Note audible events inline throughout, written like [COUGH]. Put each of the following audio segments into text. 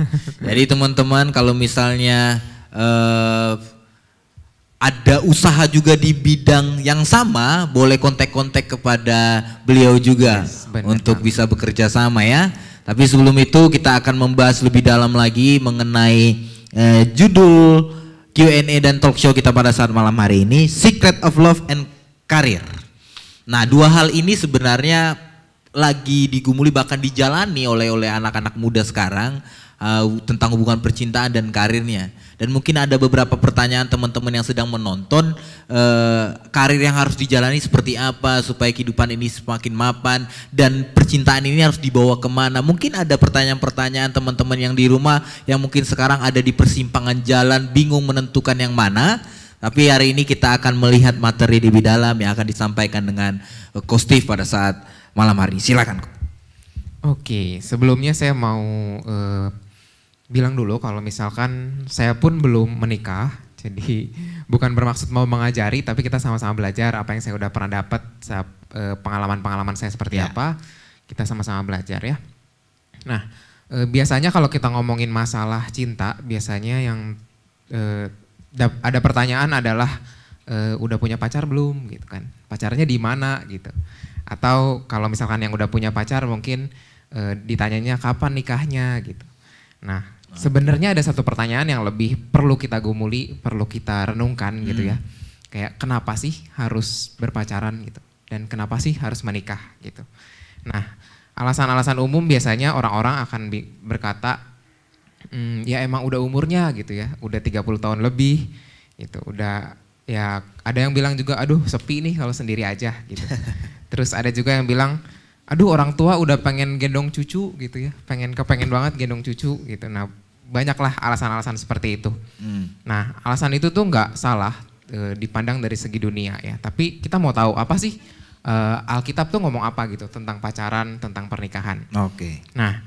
[LAUGHS] Jadi teman-teman kalau misalnya uh, ada usaha juga di bidang yang sama, boleh kontak-kontak kepada beliau juga yes, untuk bisa bekerja sama ya. Tapi sebelum itu kita akan membahas lebih dalam lagi mengenai uh, judul Q&A dan talk show kita pada saat malam hari ini, Secret of Love and Career. Nah, dua hal ini sebenarnya lagi digumuli bahkan dijalani oleh oleh anak-anak muda sekarang uh, tentang hubungan percintaan dan karirnya. Dan mungkin ada beberapa pertanyaan teman-teman yang sedang menonton uh, karir yang harus dijalani seperti apa supaya kehidupan ini semakin mapan dan percintaan ini harus dibawa kemana. Mungkin ada pertanyaan-pertanyaan teman-teman yang di rumah yang mungkin sekarang ada di persimpangan jalan bingung menentukan yang mana. Tapi hari ini kita akan melihat materi lebih dalam yang akan disampaikan dengan Kostif uh, pada saat malam hari. Silakan. Oke, sebelumnya saya mau uh, bilang dulu kalau misalkan saya pun belum menikah, jadi [LAUGHS] bukan bermaksud mau mengajari, tapi kita sama-sama belajar apa yang saya udah pernah dapat, eh, pengalaman-pengalaman saya seperti yeah. apa, kita sama-sama belajar ya. Nah, eh, biasanya kalau kita ngomongin masalah cinta, biasanya yang eh, ada pertanyaan adalah udah punya pacar belum gitu kan? Pacarnya di mana gitu? Atau kalau misalkan yang udah punya pacar mungkin e, ditanyanya kapan nikahnya gitu. Nah, Sebenarnya ada satu pertanyaan yang lebih perlu kita gumuli, perlu kita renungkan gitu ya. Hmm. Kayak kenapa sih harus berpacaran gitu dan kenapa sih harus menikah gitu. Nah, alasan-alasan umum biasanya orang-orang akan berkata mm, ya emang udah umurnya gitu ya, udah 30 tahun lebih gitu, udah ya ada yang bilang juga aduh sepi nih kalau sendiri aja gitu. [LAUGHS] Terus ada juga yang bilang aduh orang tua udah pengen gendong cucu gitu ya, pengen kepengen banget gendong cucu gitu. Nah banyaklah alasan-alasan seperti itu. Hmm. Nah, alasan itu tuh nggak salah e, dipandang dari segi dunia ya. Tapi kita mau tahu apa sih e, Alkitab tuh ngomong apa gitu tentang pacaran, tentang pernikahan. Oke. Okay. Nah,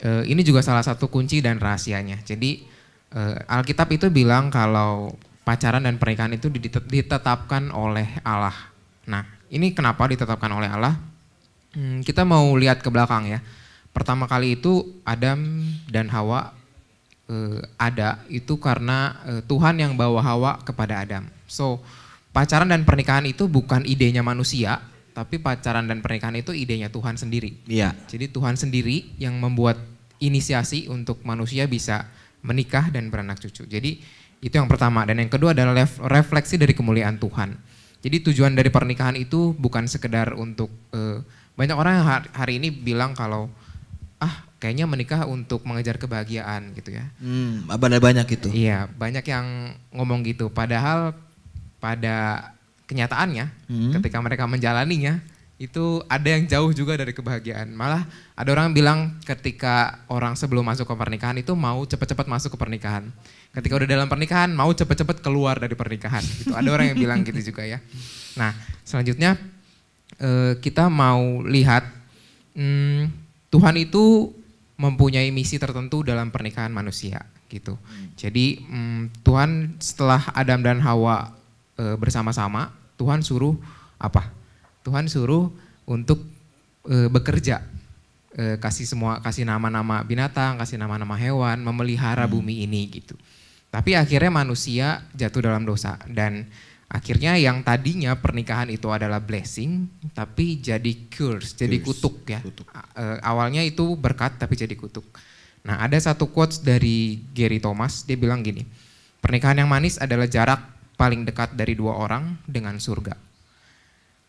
e, ini juga salah satu kunci dan rahasianya. Jadi e, Alkitab itu bilang kalau pacaran dan pernikahan itu ditetapkan oleh Allah. Nah, ini kenapa ditetapkan oleh Allah? Hmm, kita mau lihat ke belakang ya. Pertama kali itu Adam dan Hawa Eh, ada itu karena eh, Tuhan yang bawa Hawa kepada Adam. So, pacaran dan pernikahan itu bukan idenya manusia, tapi pacaran dan pernikahan itu idenya Tuhan sendiri. Iya. Jadi Tuhan sendiri yang membuat inisiasi untuk manusia bisa menikah dan beranak cucu. Jadi itu yang pertama dan yang kedua adalah refleksi dari kemuliaan Tuhan. Jadi tujuan dari pernikahan itu bukan sekedar untuk uh, banyak orang yang hari ini bilang kalau ah kayaknya menikah untuk mengejar kebahagiaan gitu ya. Hmm, banyak banyak gitu Iya, banyak yang ngomong gitu. Padahal pada kenyataannya hmm. ketika mereka menjalaninya itu ada yang jauh juga dari kebahagiaan. Malah ada orang yang bilang ketika orang sebelum masuk ke pernikahan itu mau cepat-cepat masuk ke pernikahan. Ketika udah dalam pernikahan mau cepat-cepat keluar dari pernikahan. Itu ada orang yang bilang gitu juga ya. Nah, selanjutnya eh, kita mau lihat hmm, Tuhan itu mempunyai misi tertentu dalam pernikahan manusia gitu. Hmm. Jadi mm, Tuhan setelah Adam dan Hawa e, bersama-sama, Tuhan suruh apa? Tuhan suruh untuk e, bekerja, e, kasih semua, kasih nama-nama binatang, kasih nama-nama hewan, memelihara hmm. bumi ini gitu. Tapi akhirnya manusia jatuh dalam dosa dan Akhirnya yang tadinya pernikahan itu adalah blessing, tapi jadi curse, jadi kutuk ya. Kutuk. Uh, awalnya itu berkat, tapi jadi kutuk. Nah ada satu quotes dari Gary Thomas, dia bilang gini, pernikahan yang manis adalah jarak paling dekat dari dua orang dengan surga.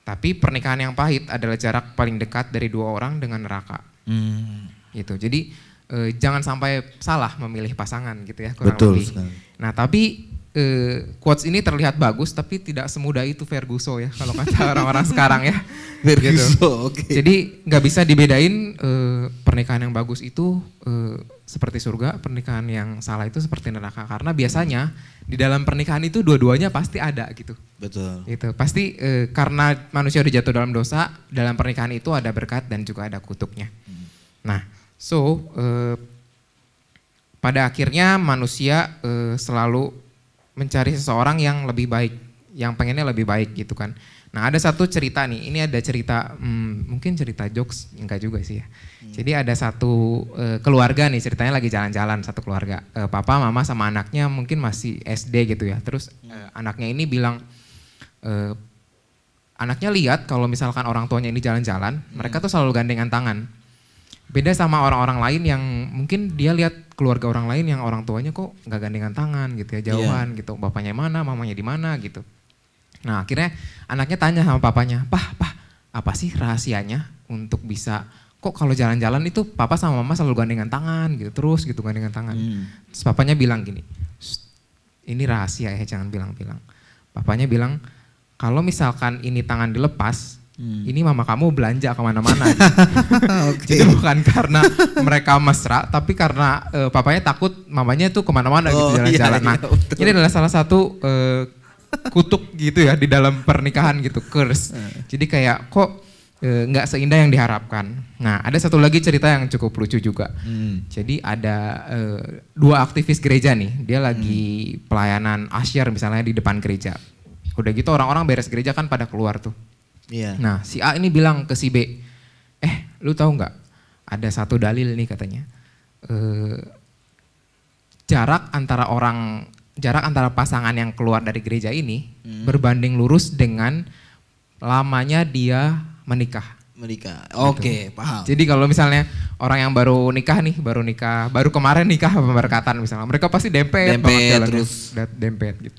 Tapi pernikahan yang pahit adalah jarak paling dekat dari dua orang dengan neraka. Hmm. Gitu. Jadi e, jangan sampai salah memilih pasangan gitu ya kurang Betul lebih. Nah tapi uh, quotes ini terlihat bagus tapi tidak semudah itu Verguso ya kalau kata orang-orang sekarang ya. Verguso, gitu. Okay. Jadi nggak bisa dibedain uh, pernikahan yang bagus itu uh, seperti surga, pernikahan yang salah itu seperti neraka karena biasanya di dalam pernikahan itu dua-duanya pasti ada gitu. Betul. Itu Pasti uh, karena manusia udah jatuh dalam dosa, dalam pernikahan itu ada berkat dan juga ada kutuknya. Hmm. Nah, so uh, pada akhirnya manusia uh, selalu mencari seseorang yang lebih baik, yang pengennya lebih baik gitu kan. Nah ada satu cerita nih, ini ada cerita hmm, mungkin cerita jokes enggak juga sih ya. Hmm. Jadi ada satu uh, keluarga nih ceritanya lagi jalan-jalan satu keluarga, uh, papa, mama sama anaknya mungkin masih SD gitu ya. Terus uh, anaknya ini bilang uh, anaknya lihat kalau misalkan orang tuanya ini jalan-jalan, hmm. mereka tuh selalu gandengan tangan. Beda sama orang-orang lain yang mungkin dia lihat keluarga orang lain yang orang tuanya kok nggak gandengan tangan gitu ya, iya. jauhan yeah. gitu. Bapaknya mana, mamanya di mana gitu. Nah akhirnya anaknya tanya sama papanya, "Pah, pah, apa sih rahasianya untuk bisa kok kalau jalan-jalan itu papa sama mama selalu gandengan tangan gitu terus gitu gandengan tangan." Hmm. Terus papanya bilang gini, "Ini rahasia ya, jangan bilang-bilang." Papanya bilang, "Kalau misalkan ini tangan dilepas, Hmm. Ini mama kamu belanja kemana-mana. [LAUGHS] gitu. okay. Jadi bukan karena mereka mesra, tapi karena uh, papanya takut mamanya tuh kemana-mana gitu oh, gitu jalan-jalan. Iya, nah, iya, nah, ini adalah salah satu uh, kutuk gitu ya di dalam pernikahan gitu, curse. Eh. Jadi kayak kok nggak uh, seindah yang diharapkan. Nah, ada satu lagi cerita yang cukup lucu juga. Hmm. Jadi ada uh, dua aktivis gereja nih, dia lagi hmm. pelayanan asyar misalnya di depan gereja. Udah gitu orang-orang beres gereja kan pada keluar tuh. Iya. Nah si A ini bilang ke si B, eh lu tahu nggak ada satu dalil nih katanya. Eh, jarak antara orang jarak antara pasangan yang keluar dari gereja ini hmm. berbanding lurus dengan lamanya dia menikah. Menikah. Gitu. Oke, okay, gitu. paham. Jadi kalau misalnya orang yang baru nikah nih, baru nikah, baru kemarin nikah pemberkatan misalnya, mereka pasti dempet, dempet terus dempet gitu.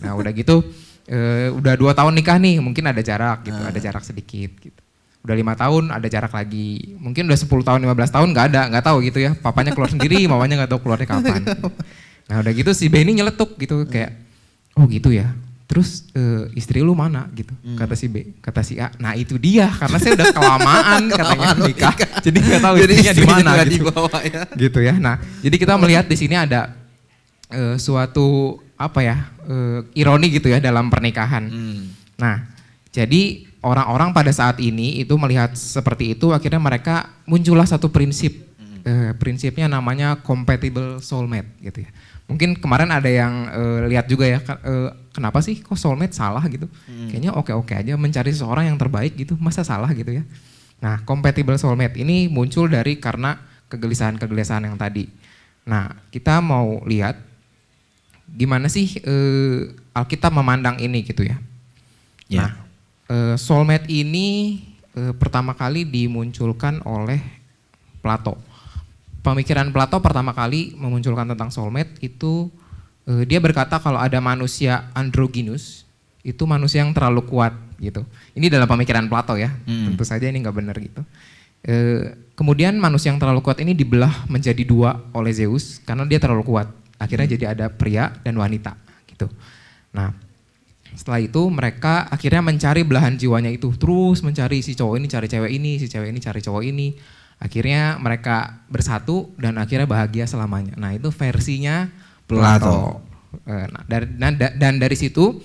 Nah, udah gitu e, udah dua tahun nikah nih mungkin ada jarak gitu, nah. ada jarak sedikit gitu. Udah lima tahun ada jarak lagi, mungkin udah sepuluh tahun, lima belas tahun nggak ada, nggak tahu gitu ya. Papanya keluar sendiri, [LAUGHS] mamanya nggak tahu keluarnya kapan. Gitu. Nah udah gitu si Benny nyeletuk gitu hmm. kayak, oh gitu ya. Terus e, istri lu mana gitu, hmm. kata si B, kata si A. Nah itu dia, karena saya udah kelamaan [LAUGHS] katanya nikah. Jadi nggak tahu [LAUGHS] jadi istrinya di mana gitu. ya. gitu ya. Nah jadi kita melihat di sini ada e, suatu apa ya e, ironi gitu ya dalam pernikahan. Hmm. Nah, jadi orang-orang pada saat ini itu melihat seperti itu akhirnya mereka muncullah satu prinsip. Hmm. Eh, prinsipnya namanya compatible soulmate gitu ya. Mungkin kemarin ada yang e, lihat juga ya e, kenapa sih kok soulmate salah gitu. Hmm. Kayaknya oke-oke aja mencari seseorang yang terbaik gitu, masa salah gitu ya. Nah, compatible soulmate ini muncul dari karena kegelisahan-kegelisahan yang tadi. Nah, kita mau lihat gimana sih eh, Alkitab memandang ini gitu ya. Yeah. Nah, eh, soulmate ini eh, pertama kali dimunculkan oleh Plato. Pemikiran Plato pertama kali memunculkan tentang soulmate itu dia berkata kalau ada manusia androgynous itu manusia yang terlalu kuat gitu. Ini dalam pemikiran Plato ya, hmm. tentu saja ini nggak benar gitu. E, kemudian manusia yang terlalu kuat ini dibelah menjadi dua oleh Zeus karena dia terlalu kuat. Akhirnya hmm. jadi ada pria dan wanita gitu. Nah, setelah itu mereka akhirnya mencari belahan jiwanya itu terus mencari si cowok ini cari cewek ini, si cewek ini cari cowok ini. Akhirnya mereka bersatu dan akhirnya bahagia selamanya. Nah, itu versinya Plato. Eh, nah, dari, dan, dan dari situ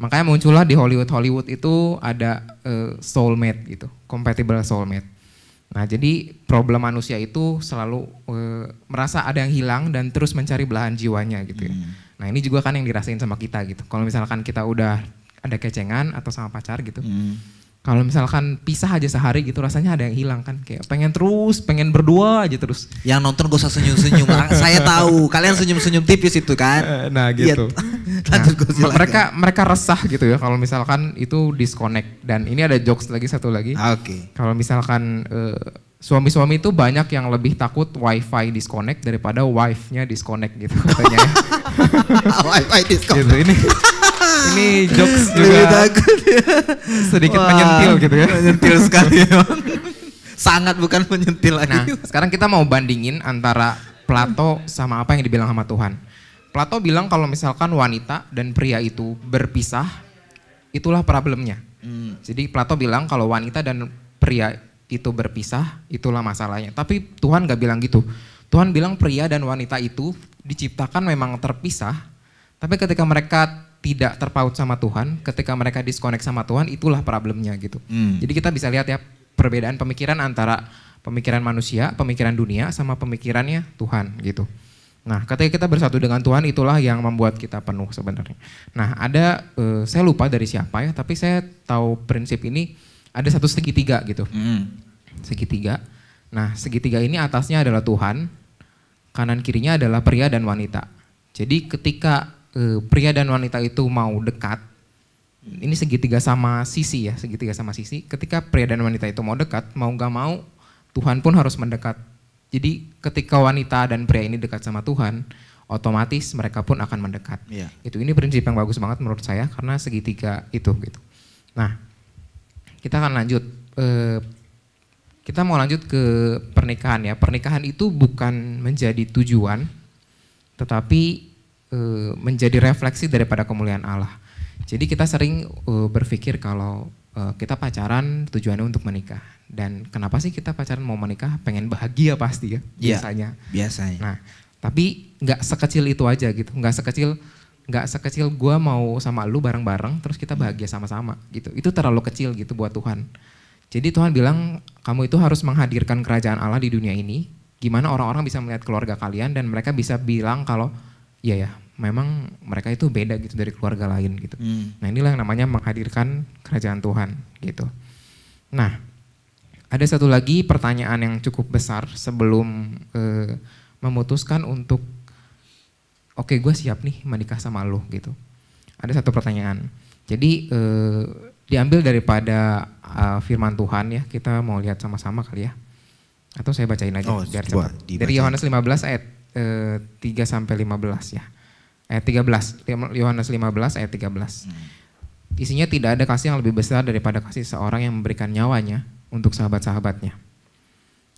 makanya muncullah di Hollywood Hollywood itu ada uh, soulmate gitu, compatible soulmate. Nah, jadi problem manusia itu selalu e, merasa ada yang hilang dan terus mencari belahan jiwanya gitu ya. Hmm. Nah, ini juga kan yang dirasain sama kita gitu. Kalau misalkan kita udah ada kecengan atau sama pacar gitu. Hmm kalau misalkan pisah aja sehari gitu rasanya ada yang hilang kan kayak pengen terus pengen berdua aja terus yang nonton gue usah senyum senyum saya tahu kalian senyum senyum tipis itu kan eh, nah iya. gitu ya, [LAUGHS] nah, mereka mereka resah gitu ya kalau misalkan itu disconnect dan ini ada jokes lagi satu lagi oke okay. kalau misalkan uh, suami-suami itu banyak yang lebih takut wifi disconnect daripada wife-nya disconnect gitu katanya. Ya. [LAUGHS] wifi gitu, disconnect. Gitu, ini [LAUGHS] Ini jokes [LAUGHS] juga takut, ya. sedikit Wah, menyentil gitu ya. Menyentil sekali emang. [LAUGHS] Sangat bukan menyentil lagi. Nah, sekarang kita mau bandingin antara Plato sama apa yang dibilang sama Tuhan. Plato bilang kalau misalkan wanita dan pria itu berpisah, itulah problemnya. Hmm. Jadi Plato bilang kalau wanita dan pria itu berpisah, itulah masalahnya. Tapi Tuhan gak bilang gitu. Tuhan bilang pria dan wanita itu diciptakan memang terpisah, tapi ketika mereka tidak terpaut sama Tuhan, ketika mereka disconnect sama Tuhan, itulah problemnya gitu. Hmm. Jadi kita bisa lihat ya perbedaan pemikiran antara pemikiran manusia, pemikiran dunia, sama pemikirannya Tuhan gitu. Nah, ketika kita bersatu dengan Tuhan itulah yang membuat kita penuh sebenarnya. Nah, ada uh, saya lupa dari siapa ya, tapi saya tahu prinsip ini ada satu segitiga gitu. Hmm. Segitiga. Nah, segitiga ini atasnya adalah Tuhan, kanan kirinya adalah pria dan wanita. Jadi ketika e, pria dan wanita itu mau dekat, ini segitiga sama sisi ya, segitiga sama sisi. Ketika pria dan wanita itu mau dekat, mau gak mau Tuhan pun harus mendekat. Jadi ketika wanita dan pria ini dekat sama Tuhan, otomatis mereka pun akan mendekat. Iya. Itu ini prinsip yang bagus banget menurut saya karena segitiga itu gitu. Nah, kita akan lanjut. E, kita mau lanjut ke pernikahan ya. Pernikahan itu bukan menjadi tujuan, tetapi Eh, menjadi refleksi daripada kemuliaan Allah. Jadi kita sering uh, berpikir kalau uh, kita pacaran tujuannya untuk menikah. Dan kenapa sih kita pacaran mau menikah? Pengen bahagia pasti ya, iya, biasanya. Ya, biasanya. Nah, tapi nggak sekecil itu aja gitu, nggak sekecil nggak sekecil gue mau sama lu bareng-bareng terus kita hmm. bahagia sama-sama gitu. Itu terlalu kecil gitu buat Tuhan. Jadi Tuhan bilang kamu itu harus menghadirkan kerajaan Allah di dunia ini. Gimana orang-orang bisa melihat keluarga kalian dan mereka bisa bilang kalau ya ya memang mereka itu beda gitu dari keluarga lain gitu. Hmm. Nah inilah yang namanya menghadirkan kerajaan Tuhan gitu. Nah ada satu lagi pertanyaan yang cukup besar sebelum eh, memutuskan untuk oke okay, gue siap nih menikah sama lo gitu. Ada satu pertanyaan. Jadi eh, diambil daripada eh, firman Tuhan ya kita mau lihat sama-sama kali ya. Atau saya bacain aja oh, biar cepat. Dari Yohanes 15 ayat eh, 3 sampai 15 ya. Ayat 13, Yohanes 15 ayat 13. belas Isinya tidak ada kasih yang lebih besar daripada kasih seorang yang memberikan nyawanya untuk sahabat-sahabatnya.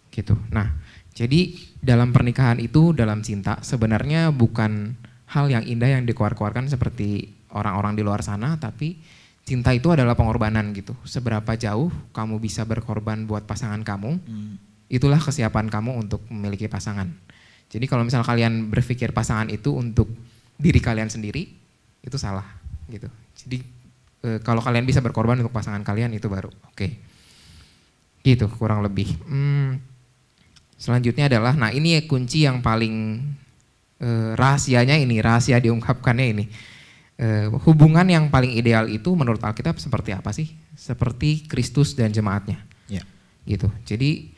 Gitu. Nah, jadi dalam pernikahan itu dalam cinta sebenarnya bukan hal yang indah yang dikeluar seperti orang-orang di luar sana tapi cinta itu adalah pengorbanan gitu. Seberapa jauh kamu bisa berkorban buat pasangan kamu, hmm. itulah kesiapan kamu untuk memiliki pasangan. Jadi kalau misalnya kalian berpikir pasangan itu untuk diri kalian sendiri, itu salah gitu. Jadi e, kalau kalian bisa berkorban untuk pasangan kalian itu baru oke. Okay. Gitu kurang lebih. Hmm, selanjutnya adalah, nah ini ya kunci yang paling e, rahasianya ini, rahasia diungkapkannya ini. E, hubungan yang paling ideal itu menurut Alkitab seperti apa sih? Seperti Kristus dan jemaatnya. Yeah. Gitu. Jadi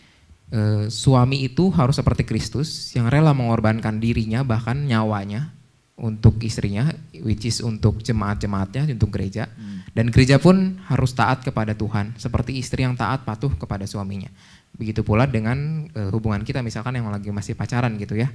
Eh, suami itu harus seperti Kristus yang rela mengorbankan dirinya bahkan nyawanya untuk istrinya, which is untuk jemaat-jemaatnya, untuk gereja. Hmm. Dan gereja pun harus taat kepada Tuhan, seperti istri yang taat patuh kepada suaminya. Begitu pula dengan e, hubungan kita misalkan yang lagi masih pacaran gitu ya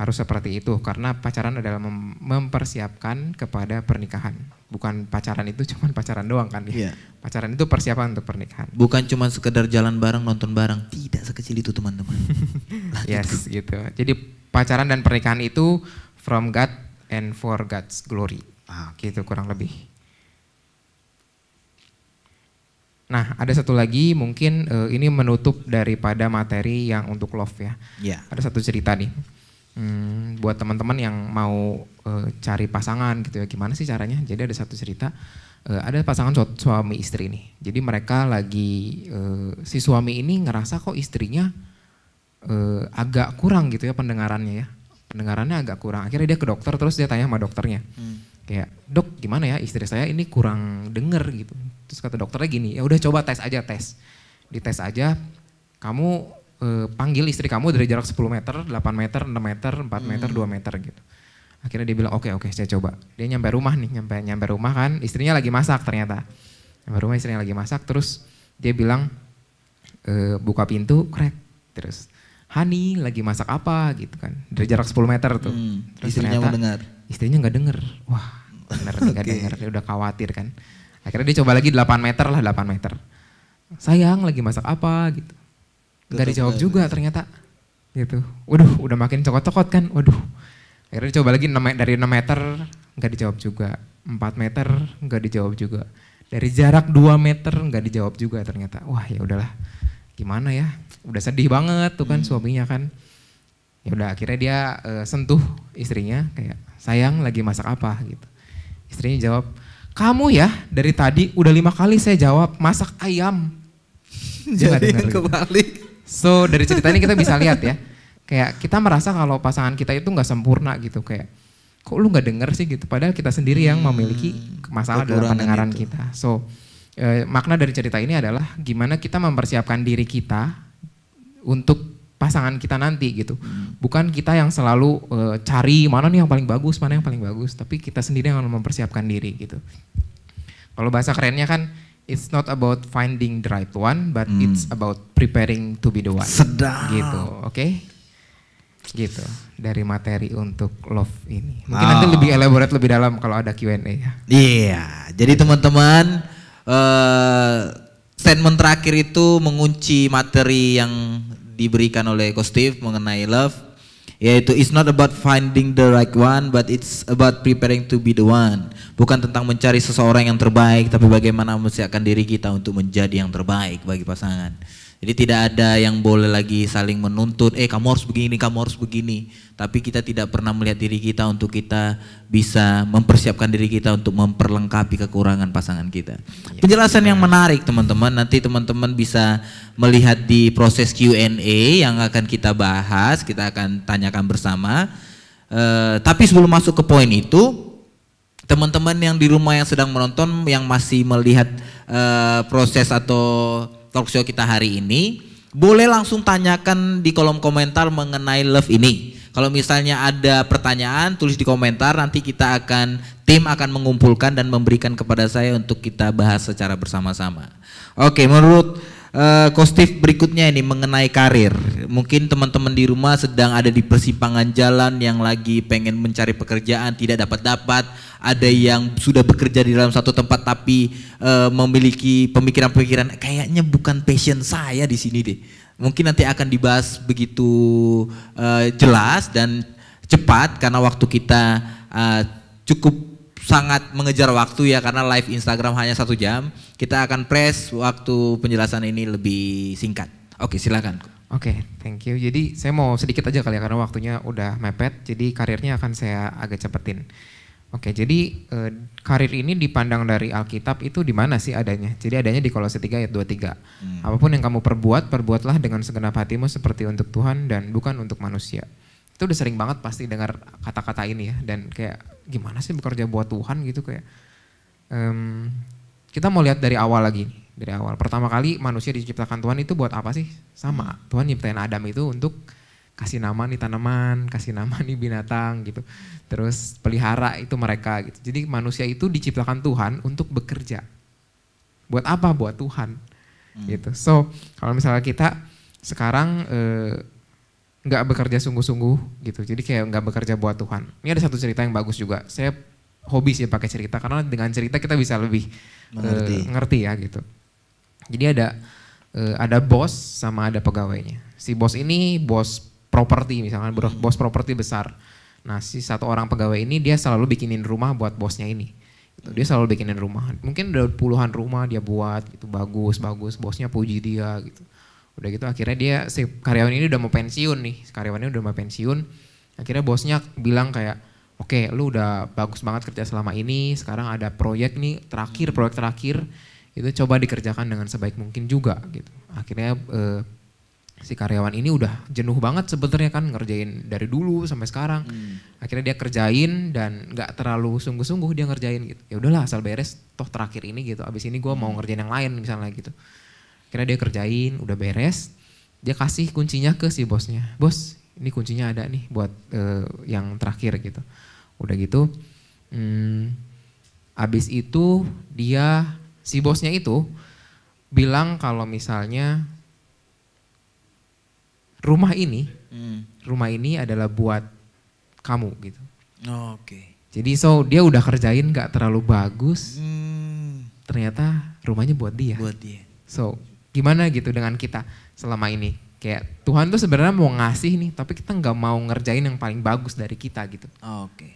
harus seperti itu karena pacaran adalah mem mempersiapkan kepada pernikahan. Bukan pacaran itu [LAUGHS] cuma pacaran doang kan ya. Iya. Pacaran itu persiapan untuk pernikahan. Bukan cuma sekedar jalan bareng nonton bareng. Tidak sekecil itu teman-teman. [LAUGHS] yes, itu. gitu. Jadi pacaran dan pernikahan itu from God and for God's glory. Ah, gitu kurang lebih. Nah, ada satu lagi mungkin uh, ini menutup daripada materi yang untuk love ya. Yeah. Ada satu cerita nih Hmm, buat teman-teman yang mau uh, cari pasangan gitu ya, gimana sih caranya? Jadi ada satu cerita, uh, ada pasangan su suami istri nih. Jadi mereka lagi uh, si suami ini ngerasa kok istrinya uh, agak kurang gitu ya pendengarannya ya, pendengarannya agak kurang. Akhirnya dia ke dokter, terus dia tanya sama dokternya, hmm. kayak dok gimana ya istri saya ini kurang denger gitu. Terus kata dokternya gini, ya udah coba tes aja tes, dites aja. Kamu uh, panggil istri kamu dari jarak 10 meter, 8 meter, 6 meter, 4 meter, 2 hmm. meter gitu. Akhirnya dia bilang, oke okay, oke okay, saya coba. Dia nyampe rumah nih, nyampe nyampe rumah kan, istrinya lagi masak ternyata. Nyampe rumah istrinya lagi masak, terus dia bilang, e, buka pintu, krek. Terus, Hani lagi masak apa gitu kan. Dari jarak 10 meter tuh. Hmm, terus istrinya ternyata, dengar. Istrinya gak denger. Wah bener okay. gak [LAUGHS] denger, dia udah khawatir kan. Akhirnya dia coba lagi 8 meter lah, 8 meter. Sayang lagi masak apa gitu nggak dijawab juga ternyata gitu waduh udah makin cokot-cokot kan waduh akhirnya coba lagi dari 6 meter nggak dijawab juga 4 meter nggak dijawab juga dari jarak 2 meter nggak dijawab juga ternyata wah ya udahlah gimana ya udah sedih banget tuh kan hmm. suaminya kan ya udah akhirnya dia uh, sentuh istrinya kayak sayang lagi masak apa gitu istrinya jawab kamu ya dari tadi udah lima kali saya jawab masak ayam jadi kebalik gitu. So dari cerita ini kita bisa lihat ya, kayak kita merasa kalau pasangan kita itu nggak sempurna gitu kayak kok lu nggak denger sih gitu padahal kita sendiri yang hmm, memiliki masalah Kekurangan dalam pendengaran itu. kita. So e, makna dari cerita ini adalah gimana kita mempersiapkan diri kita untuk pasangan kita nanti gitu. Hmm. Bukan kita yang selalu e, cari mana nih yang paling bagus, mana yang paling bagus, tapi kita sendiri yang mempersiapkan diri gitu. Kalau bahasa kerennya kan it's not about finding the right one, but hmm. it's about preparing to be the one. Sedap. Gitu, oke? Okay? Gitu dari materi untuk love ini. Mungkin oh. nanti lebih elaborate lebih dalam kalau ada Q&A ya. Iya, jadi teman-teman uh, statement terakhir itu mengunci materi yang diberikan oleh Steve mengenai love yaitu it's not about finding the right one but it's about preparing to be the one bukan tentang mencari seseorang yang terbaik tapi bagaimana mempersiapkan diri kita untuk menjadi yang terbaik bagi pasangan jadi tidak ada yang boleh lagi saling menuntut, eh kamu harus begini, kamu harus begini. Tapi kita tidak pernah melihat diri kita untuk kita bisa mempersiapkan diri kita untuk memperlengkapi kekurangan pasangan kita. Ya. Penjelasan yang menarik teman-teman, nanti teman-teman bisa melihat di proses Q&A yang akan kita bahas, kita akan tanyakan bersama. Uh, tapi sebelum masuk ke poin itu, teman-teman yang di rumah yang sedang menonton, yang masih melihat uh, proses atau talk show kita hari ini, boleh langsung tanyakan di kolom komentar mengenai love ini. Kalau misalnya ada pertanyaan, tulis di komentar. Nanti kita akan tim akan mengumpulkan dan memberikan kepada saya untuk kita bahas secara bersama-sama. Oke, menurut uh, eh, kostif berikutnya ini mengenai karir. Mungkin teman-teman di rumah sedang ada di persimpangan jalan yang lagi pengen mencari pekerjaan tidak dapat dapat. Ada yang sudah bekerja di dalam satu tempat tapi uh, memiliki pemikiran-pemikiran kayaknya bukan passion saya di sini deh. Mungkin nanti akan dibahas begitu uh, jelas dan cepat karena waktu kita uh, cukup sangat mengejar waktu ya karena live Instagram hanya satu jam kita akan press waktu penjelasan ini lebih singkat. Oke, silakan. Oke, thank you. Jadi saya mau sedikit aja kali ya karena waktunya udah mepet, jadi karirnya akan saya agak cepetin. Oke, jadi eh, karir ini dipandang dari Alkitab itu di mana sih adanya? Jadi adanya di Kolose 3 ayat 23. Hmm. Apapun yang kamu perbuat, perbuatlah dengan segenap hatimu seperti untuk Tuhan dan bukan untuk manusia. Itu udah sering banget pasti dengar kata-kata ini ya dan kayak gimana sih bekerja buat Tuhan gitu kayak um, kita mau lihat dari awal lagi dari awal. Pertama kali manusia diciptakan Tuhan itu buat apa sih? Sama, hmm. Tuhan nyiptain Adam itu untuk kasih nama nih tanaman, [LAUGHS] kasih nama nih binatang gitu. Terus pelihara itu mereka gitu. Jadi manusia itu diciptakan Tuhan untuk bekerja. Buat apa? Buat Tuhan. Hmm. Gitu. So, kalau misalnya kita sekarang eh, nggak e, bekerja sungguh-sungguh gitu. Jadi kayak nggak bekerja buat Tuhan. Ini ada satu cerita yang bagus juga. Saya hobi sih pakai cerita karena dengan cerita kita bisa lebih mengerti, uh, ngerti ya gitu. Jadi ada uh, ada bos sama ada pegawainya. Si bos ini bos properti misalkan hmm. bos properti besar. Nah si satu orang pegawai ini dia selalu bikinin rumah buat bosnya ini. Gitu. Dia selalu bikinin rumah. Mungkin udah puluhan rumah dia buat gitu bagus bagus bosnya puji dia gitu. Udah gitu akhirnya dia si karyawan ini udah mau pensiun nih. Karyawannya udah mau pensiun. Akhirnya bosnya bilang kayak oke okay, lu udah bagus banget kerja selama ini, sekarang ada proyek nih terakhir, hmm. proyek terakhir itu coba dikerjakan dengan sebaik mungkin juga gitu. Akhirnya eh, si karyawan ini udah jenuh banget sebenarnya kan ngerjain dari dulu sampai sekarang. Hmm. Akhirnya dia kerjain dan nggak terlalu sungguh-sungguh dia ngerjain gitu. Ya udahlah asal beres toh terakhir ini gitu. Abis ini gue mau hmm. ngerjain yang lain misalnya gitu. Akhirnya dia kerjain, udah beres. Dia kasih kuncinya ke si bosnya. Bos, ini kuncinya ada nih buat uh, yang terakhir gitu. Udah gitu, hmm, abis itu dia si bosnya itu bilang kalau misalnya rumah ini, hmm. rumah ini adalah buat kamu gitu. Oh, Oke. Okay. Jadi so dia udah kerjain gak terlalu bagus, hmm. ternyata rumahnya buat dia. Buat dia. So gimana gitu dengan kita selama ini? Kayak Tuhan tuh sebenarnya mau ngasih nih, tapi kita nggak mau ngerjain yang paling bagus dari kita gitu. Oh, Oke. Okay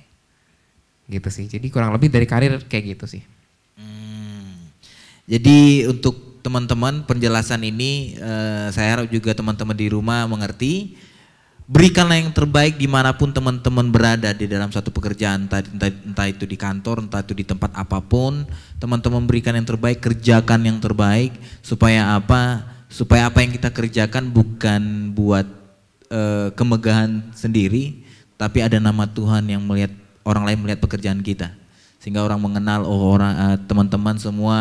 gitu sih. Jadi kurang lebih dari karir kayak gitu sih. Hmm. Jadi untuk teman-teman penjelasan ini uh, saya harap juga teman-teman di rumah mengerti. Berikanlah yang terbaik dimanapun teman-teman berada di dalam satu pekerjaan, entah, entah, entah itu di kantor, entah itu di tempat apapun. Teman-teman berikan yang terbaik, kerjakan yang terbaik supaya apa? Supaya apa yang kita kerjakan bukan buat uh, kemegahan sendiri, tapi ada nama Tuhan yang melihat orang lain melihat pekerjaan kita sehingga orang mengenal oh orang eh, teman-teman uh, semua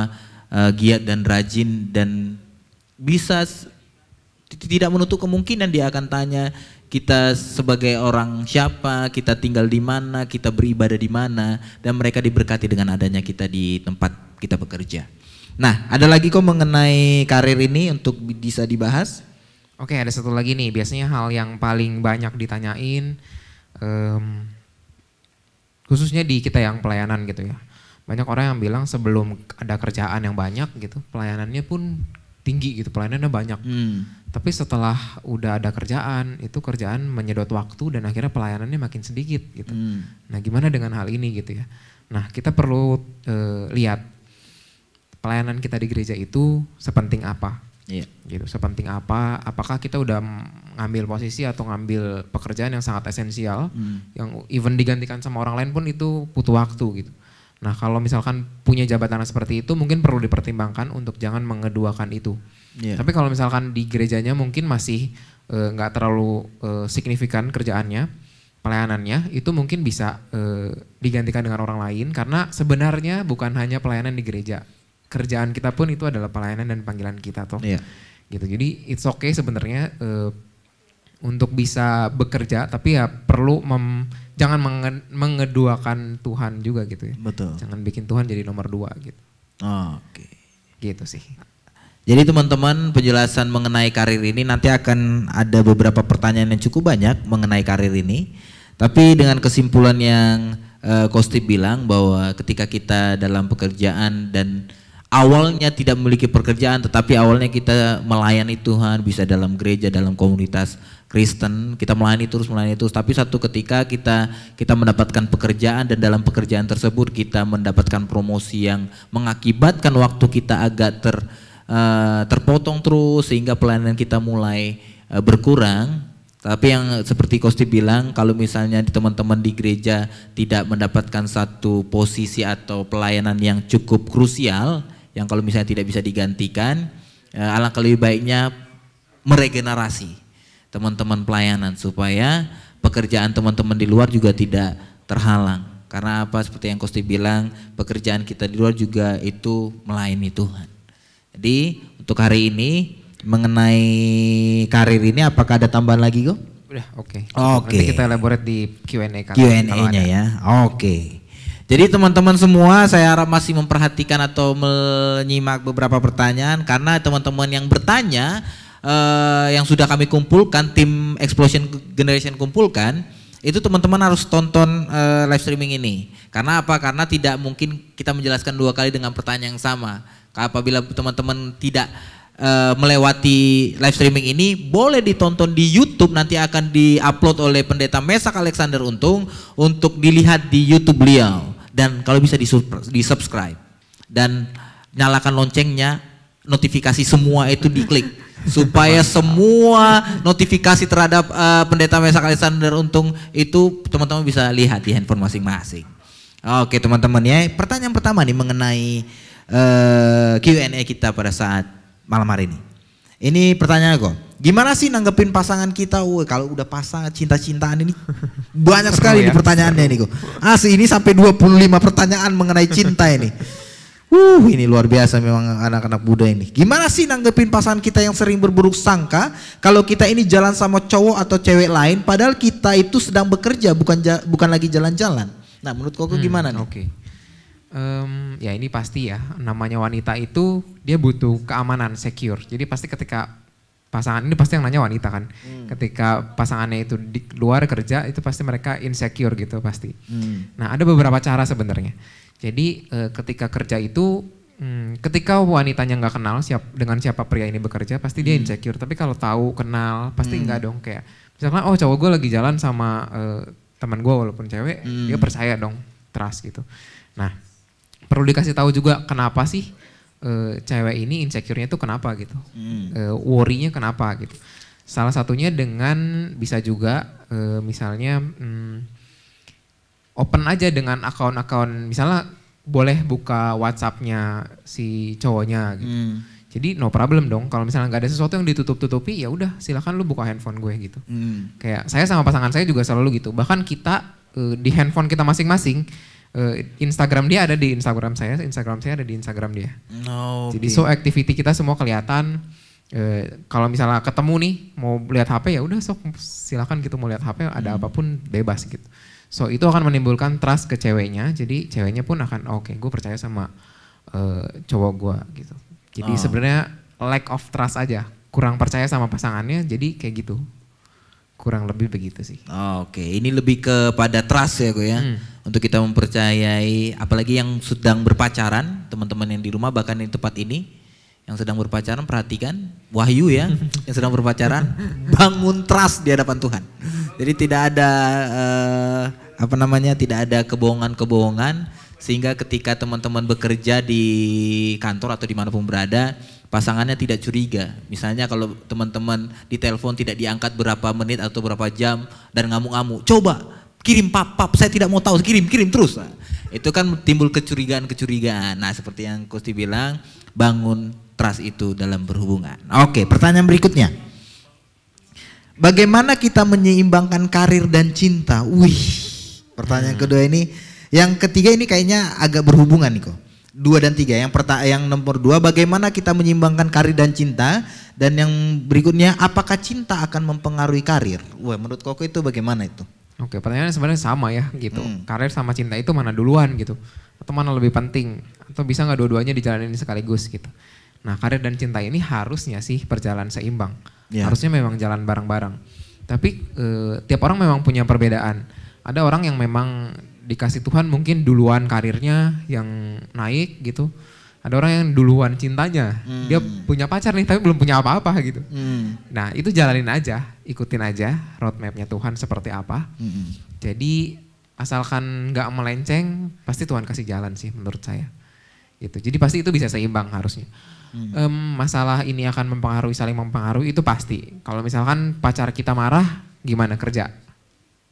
uh, giat dan rajin dan bisa tidak menutup kemungkinan dia akan tanya kita sebagai orang siapa, kita tinggal di mana, kita beribadah di mana dan mereka diberkati dengan adanya kita di tempat kita bekerja. Nah, ada lagi kok mengenai karir ini untuk bisa dibahas? Oke, ada satu lagi nih. Biasanya hal yang paling banyak ditanyain um, khususnya di kita yang pelayanan gitu ya. Banyak orang yang bilang sebelum ada kerjaan yang banyak gitu, pelayanannya pun tinggi gitu, pelayanannya banyak. Hmm. Tapi setelah udah ada kerjaan, itu kerjaan menyedot waktu dan akhirnya pelayanannya makin sedikit gitu. Hmm. Nah, gimana dengan hal ini gitu ya. Nah, kita perlu e, lihat pelayanan kita di gereja itu sepenting apa Iya. Gitu. Sepenting apa? Apakah kita udah ngambil posisi atau ngambil pekerjaan yang sangat esensial, hmm. yang even digantikan sama orang lain pun itu butuh waktu gitu. Nah kalau misalkan punya jabatan seperti itu mungkin perlu dipertimbangkan untuk jangan mengeduakan itu. Yeah. Tapi kalau misalkan di gerejanya mungkin masih eh, nggak e, terlalu e, signifikan kerjaannya, pelayanannya itu mungkin bisa e, digantikan dengan orang lain karena sebenarnya bukan hanya pelayanan di gereja kerjaan kita pun itu adalah pelayanan dan panggilan kita toh. Yeah. Gitu. Jadi it's okay sebenarnya uh, untuk bisa bekerja tapi ya perlu mem, jangan menge, mengeduakan Tuhan juga gitu ya. Betul. Jangan bikin Tuhan jadi nomor dua gitu. Oh, Oke. Okay. Gitu sih. Jadi teman-teman penjelasan mengenai karir ini nanti akan ada beberapa pertanyaan yang cukup banyak mengenai karir ini. Tapi dengan kesimpulan yang uh, eh, Kosti bilang bahwa ketika kita dalam pekerjaan dan awalnya tidak memiliki pekerjaan tetapi awalnya kita melayani Tuhan bisa dalam gereja dalam komunitas Kristen kita melayani terus melayani terus tapi satu ketika kita kita mendapatkan pekerjaan dan dalam pekerjaan tersebut kita mendapatkan promosi yang mengakibatkan waktu kita agak ter uh, terpotong terus sehingga pelayanan kita mulai uh, berkurang tapi yang seperti Kosti bilang, kalau misalnya teman-teman di gereja tidak mendapatkan satu posisi atau pelayanan yang cukup krusial, yang kalau misalnya tidak bisa digantikan, eh, alangkah lebih baiknya meregenerasi teman-teman pelayanan supaya pekerjaan teman-teman di luar juga tidak terhalang. Karena apa seperti yang Kosti bilang, pekerjaan kita di luar juga itu melayani Tuhan. Jadi untuk hari ini mengenai karir ini apakah ada tambahan lagi kok? Udah, oke. Okay. Oke. Okay. Nanti kita elaborate di Q&A Q&A-nya ya. Oke. Okay. Jadi teman-teman semua saya harap masih memperhatikan atau menyimak beberapa pertanyaan karena teman-teman yang bertanya eh, yang sudah kami kumpulkan tim Explosion Generation kumpulkan itu teman-teman harus tonton uh, live streaming ini. Karena apa? Karena tidak mungkin kita menjelaskan dua kali dengan pertanyaan yang sama. Apabila teman-teman tidak uh, melewati live streaming ini, boleh ditonton di YouTube nanti akan diupload oleh Pendeta Mesak Alexander Untung untuk dilihat di YouTube beliau dan kalau bisa di subscribe dan nyalakan loncengnya notifikasi semua itu diklik supaya semua notifikasi terhadap uh, pendeta Mesak Alexander Untung itu teman-teman bisa lihat di handphone masing-masing. Oke teman-teman ya pertanyaan pertama nih mengenai uh, eh, Q&A kita pada saat malam hari ini. Ini pertanyaan kok. Gimana sih nanggepin pasangan kita? Woi, kalau udah pasangan cinta-cintaan ini banyak sekali ya. pertanyaannya nih kok. Asli ini sampai 25 pertanyaan mengenai cinta ini. Uh, ini luar biasa memang anak-anak muda ini. Gimana sih nanggepin pasangan kita yang sering berburuk sangka kalau kita ini jalan sama cowok atau cewek lain padahal kita itu sedang bekerja bukan bukan lagi jalan-jalan. Nah, menurut Koko hmm, gimana Oke. Okay. Um, ya ini pasti ya namanya wanita itu dia butuh keamanan secure. Jadi pasti ketika pasangan ini pasti yang nanya wanita kan. Hmm. Ketika pasangannya itu di luar kerja itu pasti mereka insecure gitu pasti. Hmm. Nah, ada beberapa cara sebenarnya. Jadi e, ketika kerja itu Hmm, ketika wanitanya nggak kenal siap dengan siapa pria ini bekerja pasti hmm. dia insecure tapi kalau tahu kenal pasti hmm. nggak dong kayak misalnya oh cowok gue lagi jalan sama e, teman gue walaupun cewek hmm. dia percaya dong trust gitu nah perlu dikasih tahu juga kenapa sih uh, cewek ini insecure-nya itu kenapa gitu. Hmm. Uh, worry-nya kenapa gitu. Salah satunya dengan bisa juga uh, misalnya um, open aja dengan akun-akun misalnya boleh buka WhatsApp-nya si cowoknya gitu. Hmm. Jadi no problem dong kalau misalnya nggak ada sesuatu yang ditutup-tutupi ya udah silakan lu buka handphone gue gitu. Hmm. Kayak saya sama pasangan saya juga selalu gitu. Bahkan kita uh, di handphone kita masing-masing uh, Instagram dia ada di Instagram saya, Instagram saya ada di Instagram dia. No. Okay. Jadi so activity kita semua kelihatan. Uh, kalau misalnya ketemu nih mau lihat HP ya udah sok silakan gitu mau lihat HP ada hmm. apapun bebas gitu. So itu akan menimbulkan trust ke ceweknya. Jadi ceweknya pun akan oh, oke, okay, gue percaya sama uh, cowok gue gitu. Jadi oh. sebenarnya lack of trust aja, kurang percaya sama pasangannya. Jadi kayak gitu kurang lebih begitu sih. Oke, okay. ini lebih kepada trust ya gue ya. Hmm. Untuk kita mempercayai apalagi yang sedang berpacaran, teman-teman yang di rumah bahkan di tempat ini yang sedang berpacaran perhatikan Wahyu ya, [LAUGHS] yang sedang berpacaran bangun trust di hadapan Tuhan. Jadi tidak ada eh, apa namanya? tidak ada kebohongan-kebohongan sehingga ketika teman-teman bekerja di kantor atau dimanapun berada pasangannya tidak curiga. Misalnya kalau teman-teman di telepon tidak diangkat berapa menit atau berapa jam dan ngamuk-ngamuk, coba kirim pap-pap, saya tidak mau tahu, kirim, kirim terus. Nah, itu kan timbul kecurigaan-kecurigaan. Nah seperti yang Kosti bilang, bangun trust itu dalam berhubungan. Oke, pertanyaan berikutnya. Bagaimana kita menyeimbangkan karir dan cinta? Wih, pertanyaan kedua ini. Yang ketiga ini kayaknya agak berhubungan nih kok dua dan tiga. Yang pertama, yang nomor dua, bagaimana kita menyimbangkan karir dan cinta, dan yang berikutnya, apakah cinta akan mempengaruhi karir? Wah, menurut Koko itu bagaimana itu? Oke, pertanyaannya sebenarnya sama ya, gitu. Hmm. Karir sama cinta itu mana duluan gitu? Atau mana lebih penting? Atau bisa nggak dua-duanya dijalani sekaligus gitu? Nah, karir dan cinta ini harusnya sih berjalan seimbang. Yeah. Harusnya memang jalan bareng-bareng. Tapi e, tiap orang memang punya perbedaan. Ada orang yang memang dikasih Tuhan mungkin duluan karirnya yang naik gitu. Ada orang yang duluan cintanya, hmm. dia punya pacar nih tapi belum punya apa-apa gitu. Hmm. Nah itu jalanin aja, ikutin aja roadmapnya Tuhan seperti apa. Hmm. Jadi asalkan nggak melenceng, pasti Tuhan kasih jalan sih menurut saya. Gitu. Jadi pasti itu bisa seimbang harusnya. Hmm. Um, masalah ini akan mempengaruhi, saling mempengaruhi itu pasti. Kalau misalkan pacar kita marah, gimana kerja?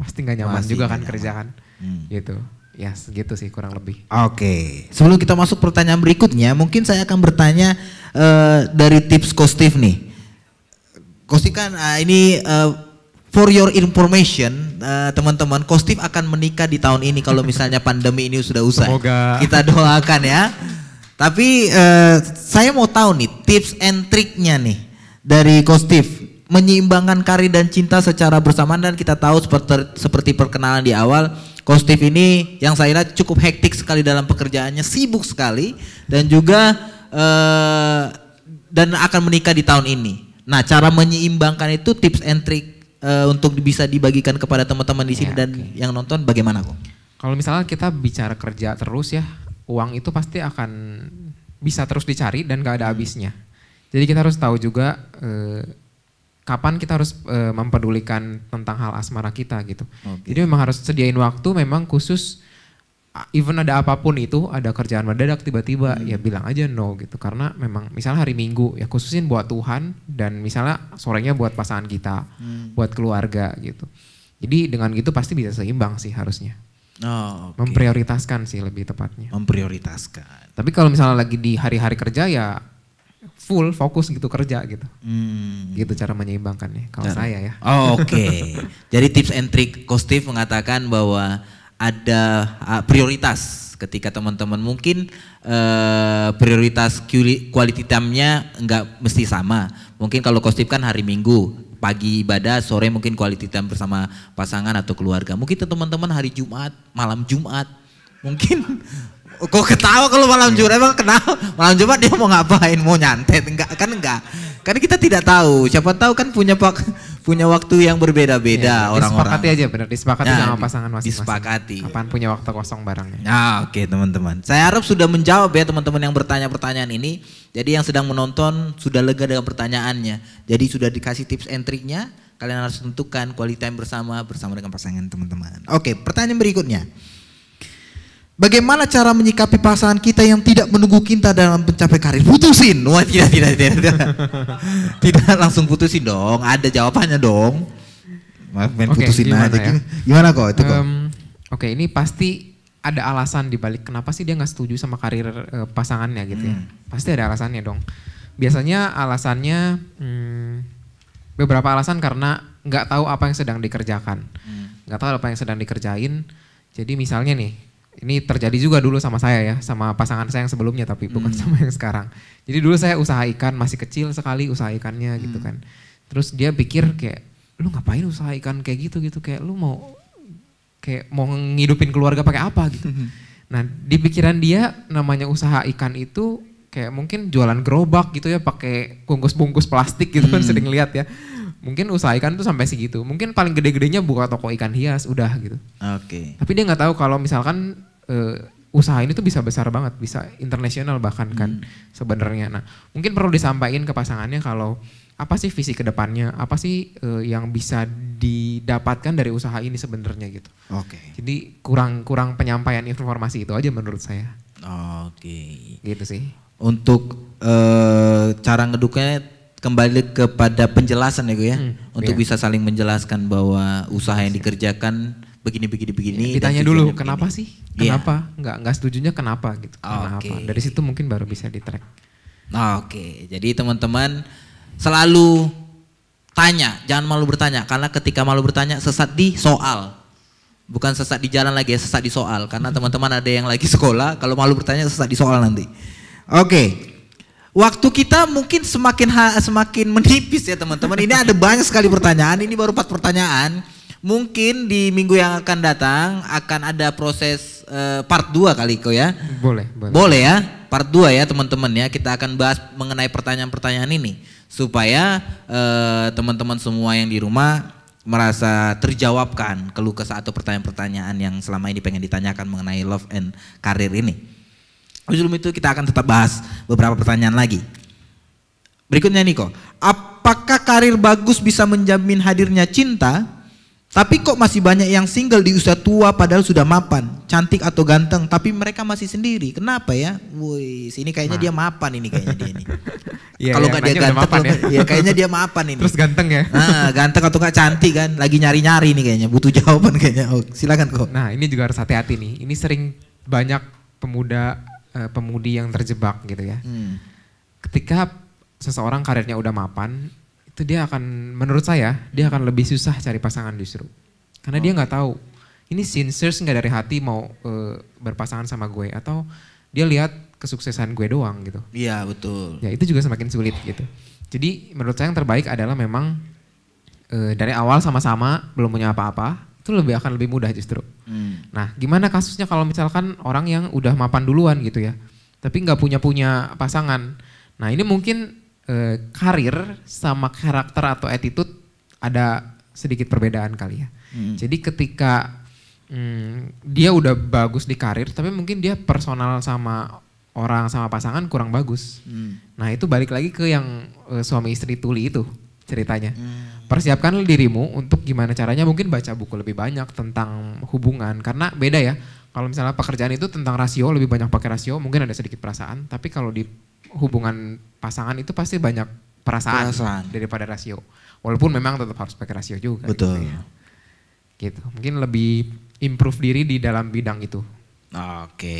pasti nggak nyaman pasti juga kan kerja kan hmm. gitu ya segitu sih kurang lebih oke okay. sebelum kita masuk pertanyaan berikutnya mungkin saya akan bertanya uh, dari tips Kostif nih Kostif kan uh, ini uh, For your information, eh, teman-teman, Kostif akan menikah di tahun ini kalau misalnya [LAUGHS] pandemi ini sudah usai. Semoga. Kita doakan ya. Tapi uh, saya mau tahu nih tips and triknya nih dari Kostif menyeimbangkan karir dan cinta secara bersamaan dan kita tahu seperti seperti perkenalan di awal Kostif ini yang saya lihat cukup hektik sekali dalam pekerjaannya, sibuk sekali dan juga eh, dan akan menikah di tahun ini. Nah, cara menyeimbangkan itu tips and trick eh, untuk bisa dibagikan kepada teman-teman di sini ya, dan okay. yang nonton bagaimana kok? Kalau misalnya kita bicara kerja terus ya, uang itu pasti akan bisa terus dicari dan gak ada habisnya. Jadi kita harus tahu juga eh, kapan kita harus e, mempedulikan tentang hal asmara kita gitu. Okay. Jadi memang harus sediain waktu memang khusus even ada apapun itu, ada kerjaan mendadak tiba-tiba hmm. ya bilang aja no gitu karena memang misalnya hari Minggu ya khususin buat Tuhan dan misalnya sorenya buat pasangan kita, hmm. buat keluarga gitu. Jadi dengan gitu pasti bisa seimbang sih harusnya. Oh, okay. Memprioritaskan sih lebih tepatnya. Memprioritaskan. Tapi kalau misalnya lagi di hari-hari kerja ya full fokus gitu kerja gitu. Hmm. Gitu cara menyeimbangkannya kalau cara. saya ya. Oh, Oke. Okay. Jadi tips and trick Kostif mengatakan bahwa ada ah, prioritas ketika teman-teman mungkin uh, prioritas quality time-nya enggak mesti sama. Mungkin kalau Kostif kan hari Minggu, pagi ibadah, sore mungkin quality time bersama pasangan atau keluarga. Mungkin teman-teman hari Jumat, malam Jumat. Mungkin Kok ketawa kalau malam Jumat emang kenal Malam Jumat dia mau ngapain? Mau nyantet enggak? Kan enggak. Kan kita tidak tahu. Siapa tahu kan punya pak punya waktu yang berbeda-beda ya, orang-orang. Disepakati aja benar, disepakati ya, sama pasangan masing-masing. Disepakati. Kapan punya waktu kosong barangnya Nah, oke okay, teman-teman. Saya harap sudah menjawab ya teman-teman yang bertanya pertanyaan ini. Jadi yang sedang menonton sudah lega dengan pertanyaannya. Jadi sudah dikasih tips and triknya. Kalian harus tentukan quality time bersama bersama dengan pasangan teman-teman. Oke, okay, pertanyaan berikutnya. Bagaimana cara menyikapi pasangan kita yang tidak menunggu kita dalam mencapai karir? Putusin. Wah, tidak, tidak, tidak, tidak. [LAUGHS] tidak langsung putusin dong. Ada jawabannya dong. Maaf, main okay, putusin gimana aja. Ya? Gimana kok itu um, kok? Oke, okay, ini pasti ada alasan dibalik kenapa sih dia nggak setuju sama karir uh, pasangannya gitu ya. hmm. ya. Pasti ada alasannya dong. Biasanya alasannya hmm, beberapa alasan karena nggak tahu apa yang sedang dikerjakan. Hmm. Nggak hmm. tahu apa yang sedang dikerjain. Jadi misalnya nih, ini terjadi juga dulu sama saya ya, sama pasangan saya yang sebelumnya tapi bukan hmm. sama yang sekarang. Jadi dulu saya usaha ikan masih kecil sekali usaha ikannya hmm. gitu kan. Terus dia pikir kayak lu ngapain usaha ikan kayak gitu gitu kayak lu mau kayak mau ngidupin keluarga pakai apa gitu. Hmm. Nah, di pikiran dia namanya usaha ikan itu kayak mungkin jualan gerobak gitu ya pakai bungkus-bungkus plastik gitu kan, hmm. kan sering lihat ya mungkin usaha ikan tuh sampai segitu. Mungkin paling gede-gedenya buka toko ikan hias udah gitu. Oke. Okay. Tapi dia nggak tahu kalau misalkan uh, usaha ini tuh bisa besar banget, bisa internasional bahkan kan, hmm. kan sebenarnya. Nah, mungkin perlu disampaikan ke pasangannya kalau apa sih visi kedepannya, apa sih uh, yang bisa didapatkan dari usaha ini sebenarnya gitu. Oke. Okay. Jadi kurang-kurang penyampaian informasi itu aja menurut saya. Oke. Okay. Gitu sih. Untuk uh, cara ngeduknya kembali kepada penjelasan ya gue ya hmm, untuk iya. bisa saling menjelaskan bahwa usaha yang iya. dikerjakan begini begini begini ya, ditanya dulu begini. kenapa sih iya. kenapa yeah. nggak nggak setujunya kenapa gitu ah, kenapa okay. dari situ mungkin baru bisa di track ah, oke okay. jadi teman-teman selalu tanya jangan malu bertanya karena ketika malu bertanya sesat di soal bukan sesat di jalan lagi ya sesat di soal karena hmm. teman-teman ada yang lagi [LAUGHS] sekolah kalau malu bertanya sesat di soal nanti oke okay. Waktu kita mungkin semakin semakin menipis ya teman-teman. Ini ada banyak sekali pertanyaan. Ini baru empat pertanyaan. Mungkin di minggu yang akan datang akan ada proses uh, part 2 kali kok ya. Boleh, boleh. Boleh ya. Part 2 ya teman-teman ya. Kita akan bahas mengenai pertanyaan-pertanyaan ini supaya eh, teman-teman uh, semua yang di rumah merasa terjawabkan keluh kesah atau pertanyaan-pertanyaan yang selama ini pengen ditanyakan mengenai love and karir ini. Sebelum itu kita akan tetap bahas beberapa pertanyaan lagi. Berikutnya Niko, apakah karir bagus bisa menjamin hadirnya cinta? Tapi kok masih banyak yang single di usia tua padahal sudah mapan, cantik atau ganteng, tapi mereka masih sendiri. Kenapa ya? Woi, sini kayaknya nah. dia mapan ini kayaknya dia ini. [LAUGHS] ya, kalau iya, nggak dia ganteng, mapan, ya. ya kayaknya dia mapan ini. Terus ganteng ya? Nah, ganteng atau nggak cantik kan? Lagi nyari-nyari nih kayaknya, butuh [LAUGHS] jawaban kayaknya. Oh, silakan kok. Nah, ini juga harus hati-hati nih. Ini sering banyak pemuda uh, pemudi yang terjebak gitu ya. Hmm. Ketika seseorang karirnya udah mapan, itu dia akan menurut saya dia akan lebih susah cari pasangan justru. Karena okay. dia nggak tahu ini sincere nggak dari hati mau uh, berpasangan sama gue atau dia lihat kesuksesan gue doang gitu. Iya betul. Ya itu juga semakin sulit gitu. Jadi menurut saya yang terbaik adalah memang uh, dari awal sama-sama belum punya apa-apa, itu lebih akan lebih mudah justru. Hmm. Nah, gimana kasusnya kalau misalkan orang yang udah mapan duluan gitu ya, tapi nggak punya punya pasangan. Nah, ini mungkin e, karir sama karakter atau attitude ada sedikit perbedaan kali ya. Hmm. Jadi ketika hmm, dia udah bagus di karir, tapi mungkin dia personal sama orang sama pasangan kurang bagus. Hmm. Nah, itu balik lagi ke yang e, suami istri tuli itu ceritanya. Hmm persiapkan dirimu untuk gimana caranya mungkin baca buku lebih banyak tentang hubungan karena beda ya kalau misalnya pekerjaan itu tentang rasio lebih banyak pakai rasio mungkin ada sedikit perasaan tapi kalau di hubungan pasangan itu pasti banyak perasaan, perasaan. daripada rasio walaupun memang tetap harus pakai rasio juga gitu betul gitu, ya. gitu. mungkin lebih improve diri di dalam bidang itu oke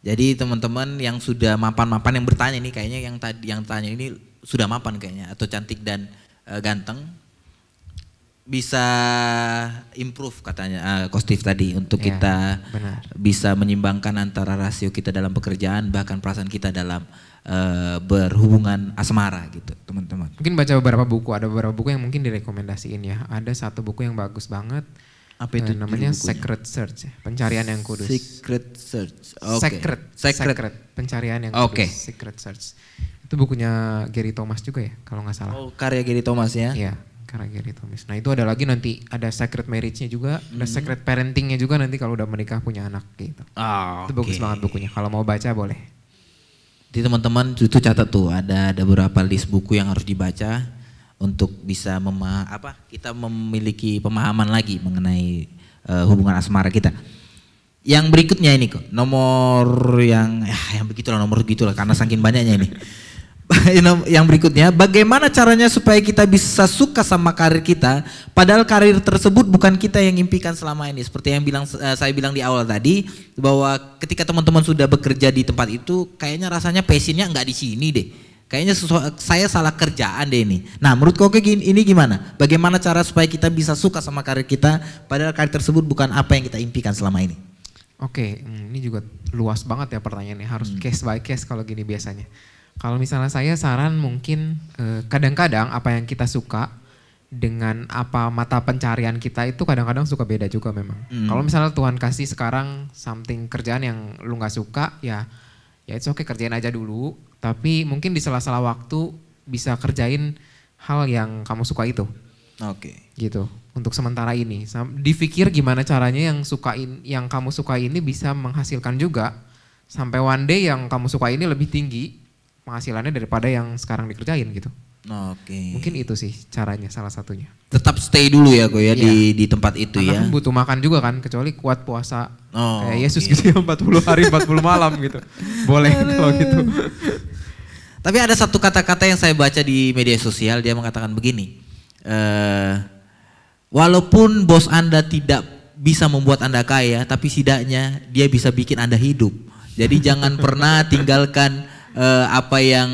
Jadi teman-teman yang sudah mapan-mapan yang bertanya ini kayaknya yang tadi yang tanya ini sudah mapan kayaknya atau cantik dan uh, ganteng bisa improve katanya uh, eh, Kostif tadi untuk ya, kita benar. bisa menyimbangkan antara rasio kita dalam pekerjaan bahkan perasaan kita dalam uh, berhubungan asmara gitu teman-teman. Mungkin baca beberapa buku ada beberapa buku yang mungkin direkomendasiin ya. Ada satu buku yang bagus banget apa itu uh, namanya secret Search ya, pencarian yang kudus Secret Search okay. secret secret secret pencarian yang okay. kudus Secret Search itu bukunya Gary Thomas juga ya, kalau nggak salah. Oh, karya Gary Thomas ya? Iya, karya Gary Thomas. Nah itu ada lagi nanti ada Secret Marriage-nya juga, hmm. ada Secret Parenting-nya juga nanti kalau udah menikah punya anak gitu. Oh, itu bagus banget bukunya, kalau mau baca boleh. Jadi teman-teman itu catat tuh ada ada beberapa list buku yang harus dibaca untuk bisa mema apa kita memiliki pemahaman lagi mengenai uh, hubungan asmara kita. Yang berikutnya ini kok nomor yang ya, yang begitulah nomor begitulah karena saking banyaknya ini. [LAUGHS] yang berikutnya, bagaimana caranya supaya kita bisa suka sama karir kita, padahal karir tersebut bukan kita yang impikan selama ini. Seperti yang bilang eh, saya bilang di awal tadi, bahwa ketika teman-teman sudah bekerja di tempat itu, kayaknya rasanya passionnya nggak di sini deh. Kayaknya saya salah kerjaan deh ini. Nah, menurut kau gini, ini gimana? Bagaimana cara supaya kita bisa suka sama karir kita, padahal karir tersebut bukan apa yang kita impikan selama ini? Oke, hmm, ini juga luas banget ya pertanyaannya. Harus hmm. case by case kalau gini biasanya. Kalau misalnya saya saran mungkin eh, kadang-kadang eh, apa yang kita suka dengan apa mata pencarian kita itu kadang-kadang suka beda juga memang. Mm. Kalau misalnya Tuhan kasih sekarang something kerjaan yang lu nggak suka ya ya itu oke okay, kerjain aja dulu. Tapi mungkin di sela-sela waktu bisa kerjain hal yang kamu suka itu. Oke. Okay. Gitu. Untuk sementara ini. Difikir gimana caranya yang sukain yang kamu suka ini bisa menghasilkan juga sampai one day yang kamu suka ini lebih tinggi penghasilannya daripada yang sekarang dikerjain gitu. Oke. Okay. Mungkin itu sih caranya salah satunya. Tetap stay dulu ya gue ya iya. di di tempat itu Karena ya. Karena butuh makan juga kan kecuali kuat puasa oh, kayak Yesus okay. gitu ya 40 hari 40 malam gitu. [LAUGHS] Boleh kalau gitu. Tapi ada satu kata-kata yang saya baca di media sosial dia mengatakan begini. Uh, walaupun bos Anda tidak bisa membuat Anda kaya, tapi setidaknya dia bisa bikin Anda hidup. Jadi jangan [LAUGHS] pernah tinggalkan uh, apa yang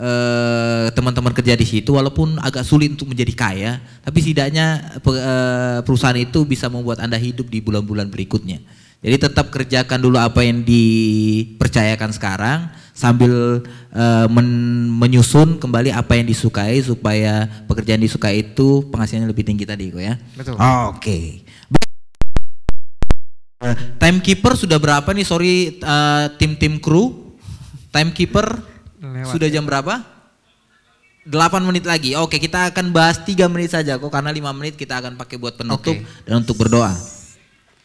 eh, teman-teman uh, kerja di situ walaupun agak sulit untuk menjadi kaya tapi setidaknya uh, perusahaan itu bisa membuat Anda hidup di bulan-bulan berikutnya. Jadi tetap kerjakan dulu apa yang dipercayakan sekarang sambil uh, men menyusun kembali apa yang disukai supaya pekerjaan disukai itu penghasilannya lebih tinggi tadi kok ya. Betul. Oh, Oke. Okay. Timekeeper sudah berapa nih sorry tim-tim uh, tim -tim kru Timekeeper Lewat sudah ya. jam berapa? 8 menit lagi. Oke, kita akan bahas 3 menit saja kok karena 5 menit kita akan pakai buat penutup okay. dan untuk berdoa.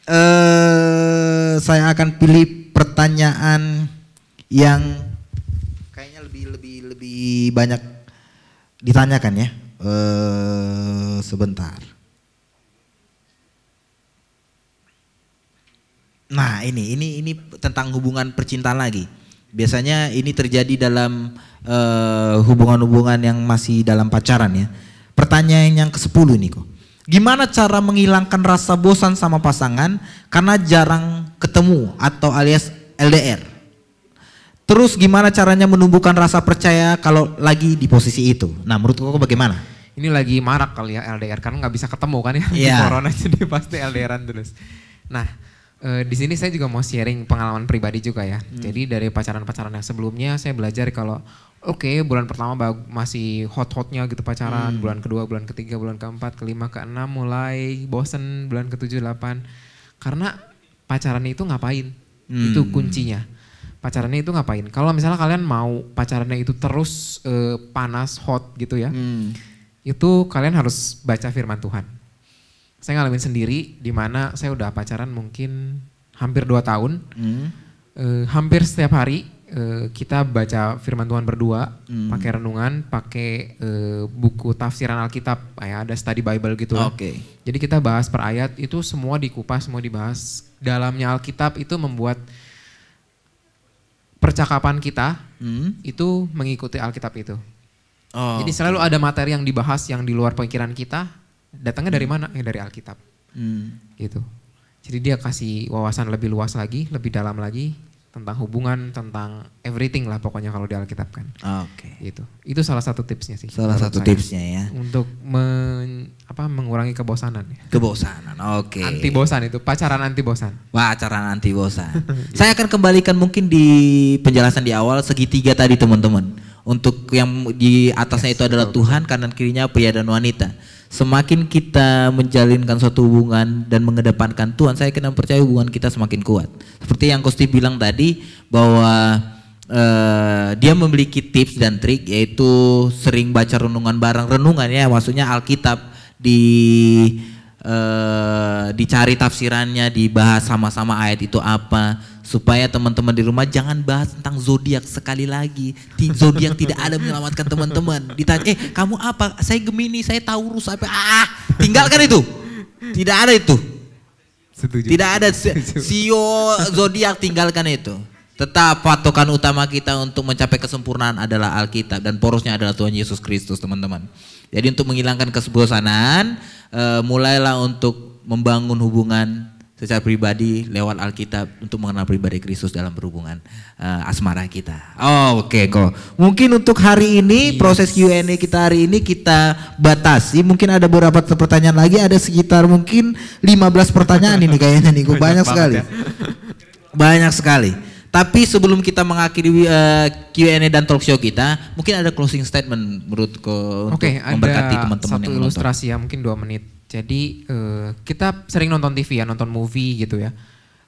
Uh, saya akan pilih pertanyaan yang kayaknya lebih lebih lebih banyak ditanyakan ya. Uh, sebentar. Nah, ini ini ini tentang hubungan percintaan lagi. Biasanya ini terjadi dalam eh, hubungan-hubungan yang masih dalam pacaran ya. Pertanyaan yang ke-10 nih kok. Gimana cara menghilangkan rasa bosan sama pasangan karena jarang ketemu atau alias LDR? Terus gimana caranya menumbuhkan rasa percaya kalau lagi di posisi itu? Nah menurut kok bagaimana? Ini lagi marak kali ya LDR karena nggak bisa ketemu kan ya yeah. di corona [LAUGHS] jadi pasti LDRan terus. Nah Eh, di sini saya juga mau sharing pengalaman pribadi juga ya. Hmm. Jadi dari pacaran-pacaran yang sebelumnya saya belajar kalau oke okay, bulan pertama masih hot-hotnya gitu pacaran, hmm. bulan kedua, bulan ketiga, bulan keempat, kelima, keenam mulai bosen, bulan ketujuh, delapan. Karena pacaran itu ngapain? Hmm. Itu kuncinya. Pacarannya itu ngapain? Kalau misalnya kalian mau pacarannya itu terus uh, panas, hot gitu ya. Hmm. Itu kalian harus baca firman Tuhan saya ngalamin sendiri di mana saya udah pacaran mungkin hampir dua tahun. Hmm. Eh, hampir setiap hari eh, kita baca firman Tuhan berdua, hmm. pakai renungan, pakai eh, buku tafsiran Alkitab, kayak ah, ada study Bible gitu. Oke. Okay. Jadi kita bahas per ayat itu semua dikupas, semua dibahas. Dalamnya Alkitab itu membuat percakapan kita hmm. itu mengikuti Alkitab itu. Oh, Jadi selalu okay. ada materi yang dibahas yang di luar pikiran kita, datangnya dari hmm. mana? Ya dari Alkitab. Hmm. Gitu. Jadi dia kasih wawasan lebih luas lagi, lebih dalam lagi tentang hubungan, tentang everything lah pokoknya kalau di Alkitab kan. Oke. Okay. Gitu. Itu salah satu tipsnya sih. Salah satu tipsnya ya. Untuk men, apa mengurangi kebosanan ya. Kebosanan. Oke. Okay. Anti bosan itu, pacaran anti bosan. Pacaran anti bosan. [LAUGHS] Gitu. Saya akan kembalikan mungkin di penjelasan di awal segitiga tadi teman-teman. Untuk yang di atasnya yes, itu adalah betul, Tuhan, kanan kirinya pria dan wanita semakin kita menjalinkan suatu hubungan dan mengedepankan Tuhan, saya kena percaya hubungan kita semakin kuat. Seperti yang Kosti bilang tadi bahwa uh, dia memiliki tips dan trik yaitu sering baca renungan bareng renungan ya maksudnya Alkitab di uh, dicari tafsirannya dibahas sama-sama ayat itu apa supaya teman-teman di rumah jangan bahas tentang zodiak sekali lagi. Zodiak tidak ada menyelamatkan teman-teman. Ditanya, eh kamu apa? Saya Gemini, saya Taurus, apa? Ah, tinggalkan itu. Tidak ada itu. Setuju. Tidak ada [LAUGHS] sio zodiak tinggalkan itu. Tetap patokan utama kita untuk mencapai kesempurnaan adalah Alkitab dan porosnya adalah Tuhan Yesus Kristus, teman-teman. Jadi untuk menghilangkan kesebosanan, uh, eh, mulailah untuk membangun hubungan secara pribadi lewat Alkitab untuk mengenal pribadi Kristus dalam berhubungan uh, eh, asmara kita. Oh, Oke okay, kok. Mungkin untuk hari ini yes. proses Q&A kita hari ini kita batasi. Mungkin ada beberapa pertanyaan lagi, ada sekitar mungkin 15 pertanyaan ini kayaknya nih, [LAUGHS] banyak, banyak sekali. Ya. Banyak sekali. Tapi sebelum kita mengakhiri uh, eh, Q&A dan talk show kita, mungkin ada closing statement menurut kok okay, untuk memberkati teman-teman yang Oke, ada satu ilustrasi ya, mungkin dua menit jadi uh, kita sering nonton TV ya, nonton movie gitu ya.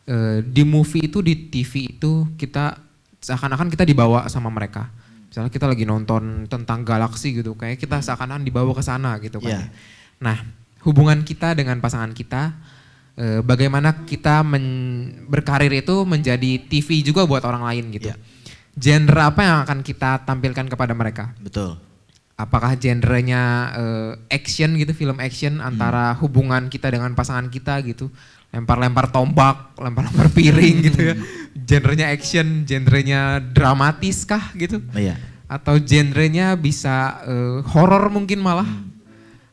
Uh, di movie itu di TV itu kita seakan-akan kita dibawa sama mereka. Misalnya kita lagi nonton tentang galaksi gitu, kayak kita seakan-akan dibawa ke sana gitu kan. Yeah. Nah, hubungan kita dengan pasangan kita uh, bagaimana kita men berkarir itu menjadi TV juga buat orang lain gitu. Yeah. Genre apa yang akan kita tampilkan kepada mereka? Betul apakah genrenya uh, action gitu film action hmm. antara hubungan kita dengan pasangan kita gitu lempar-lempar tombak lempar-lempar piring gitu ya hmm. genrenya action genrenya dramatis kah gitu oh, iya. atau genrenya bisa uh, eh, horor mungkin malah hmm.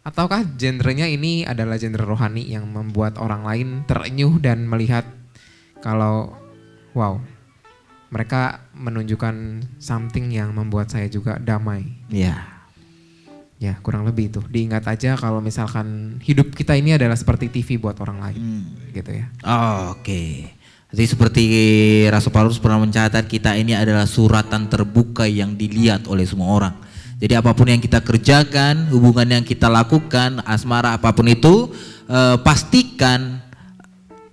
ataukah genrenya ini adalah genre rohani yang membuat orang lain terenyuh dan melihat kalau wow mereka menunjukkan something yang membuat saya juga damai. Iya. Yeah Ya kurang lebih itu. Diingat aja kalau misalkan hidup kita ini adalah seperti TV buat orang lain, hmm. gitu ya. Oh, Oke. Okay. Jadi seperti Rasul Paulus pernah mencatat kita ini adalah suratan terbuka yang dilihat oleh semua orang. Jadi apapun yang kita kerjakan, hubungan yang kita lakukan, asmara apapun itu, eh, pastikan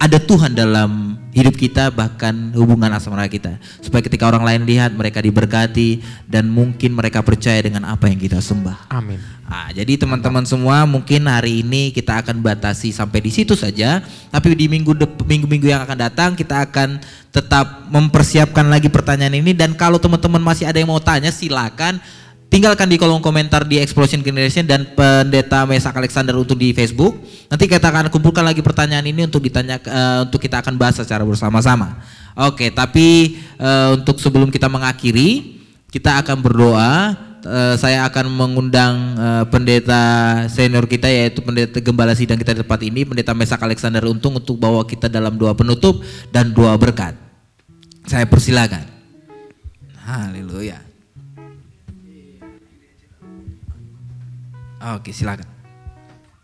ada Tuhan dalam hidup kita bahkan hubungan asmara kita supaya ketika orang lain lihat mereka diberkati dan mungkin mereka percaya dengan apa yang kita sembah. Amin. Nah, jadi teman-teman semua mungkin hari ini kita akan batasi sampai di situ saja, tapi di minggu minggu-minggu yang akan datang kita akan tetap mempersiapkan lagi pertanyaan ini dan kalau teman-teman masih ada yang mau tanya silakan tinggalkan di kolom komentar di Explosion Generation dan Pendeta Mesak Alexander untuk di Facebook. Nanti kita akan kumpulkan lagi pertanyaan ini untuk ditanya uh, untuk kita akan bahas secara bersama-sama. Oke, tapi uh, untuk sebelum kita mengakhiri, kita akan berdoa. Uh, saya akan mengundang uh, pendeta senior kita yaitu pendeta gembala sidang kita di tempat ini, pendeta Mesak Alexander Untung untuk bawa kita dalam doa penutup dan doa berkat. Saya persilakan. Haleluya. Oke, silakan.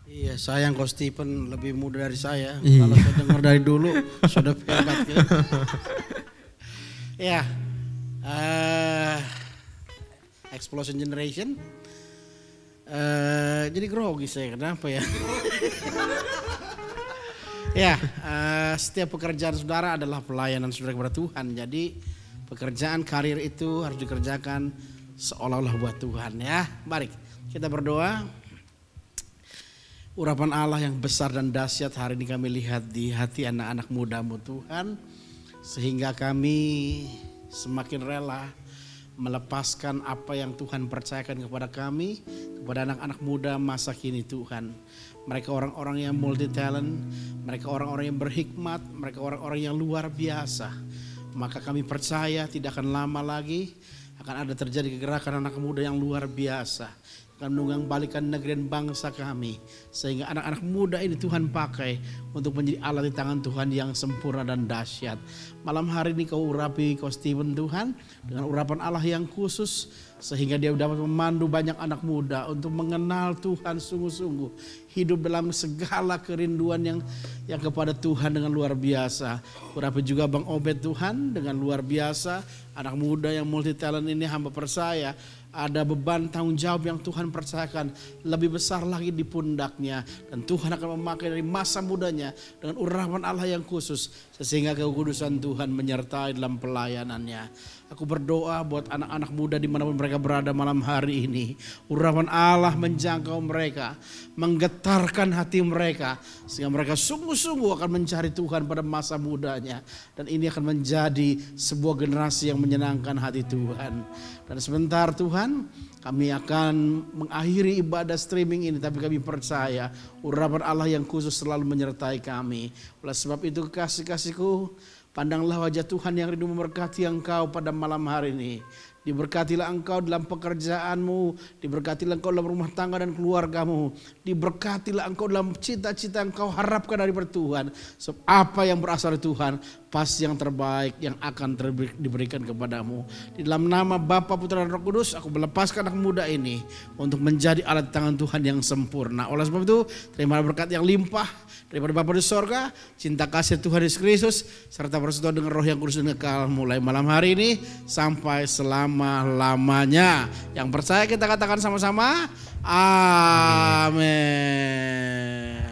Iya, sayang kok Stephen lebih muda dari saya. Iya. Kalau saya dengar dari dulu, sudah hebat ya. ya, uh, Explosion Generation. Uh, jadi grogi saya, kenapa ya? ya, uh, setiap pekerjaan saudara adalah pelayanan saudara kepada Tuhan. Jadi pekerjaan karir itu harus dikerjakan seolah-olah buat Tuhan ya. Baik. Kita berdoa. Urapan Allah yang besar dan dahsyat hari ini kami lihat di hati anak-anak mudamu Tuhan. Sehingga kami semakin rela melepaskan apa yang Tuhan percayakan kepada kami, kepada anak-anak muda masa kini Tuhan. Mereka orang-orang yang multi talent, mereka orang-orang yang berhikmat, mereka orang-orang yang luar biasa. Maka kami percaya tidak akan lama lagi akan ada terjadi kegerakan anak muda yang luar biasa akan menunggang balikan negeri dan bangsa kami. Sehingga anak-anak muda ini Tuhan pakai untuk menjadi alat di tangan Tuhan yang sempurna dan dahsyat. Malam hari ini kau urapi kau Steven Tuhan dengan urapan Allah yang khusus sehingga dia dapat memandu banyak anak muda untuk mengenal Tuhan sungguh-sungguh, hidup dalam segala kerinduan yang yang kepada Tuhan dengan luar biasa. berapa juga Bang Obed Tuhan dengan luar biasa, anak muda yang multi talent ini hamba percaya ada beban tanggung jawab yang Tuhan percayakan lebih besar lagi di pundaknya dan Tuhan akan memakai dari masa mudanya dengan urapan Allah yang khusus sehingga kekudusan Tuhan menyertai dalam pelayanannya. Aku berdoa buat anak-anak muda dimanapun mereka berada malam hari ini. Urapan Allah menjangkau mereka, menggetarkan hati mereka. Sehingga mereka sungguh-sungguh akan mencari Tuhan pada masa mudanya. Dan ini akan menjadi sebuah generasi yang menyenangkan hati Tuhan. Dan sebentar Tuhan, kami akan mengakhiri ibadah streaming ini, tapi kami percaya urapan Allah yang khusus selalu menyertai kami. Oleh sebab itu, kasih-kasihku, Pandanglah wajah Tuhan yang rindu memberkati engkau pada malam hari ini. Diberkatilah engkau dalam pekerjaanmu, diberkatilah engkau dalam rumah tangga dan keluargamu, diberkatilah engkau dalam cita-cita engkau harapkan dari Tuhan. Sebab apa yang berasal dari Tuhan pasti yang terbaik yang akan diberikan kepadamu. Di dalam nama Bapa Putra dan Roh Kudus, aku melepaskan anak muda ini untuk menjadi alat tangan Tuhan yang sempurna. Oleh sebab itu, terima berkat yang limpah daripada Bapa di sorga, cinta kasih Tuhan Yesus Kristus, serta persatuan dengan roh yang kudus dan kekal mulai malam hari ini sampai selama-lamanya. Yang percaya kita katakan sama-sama, Amin.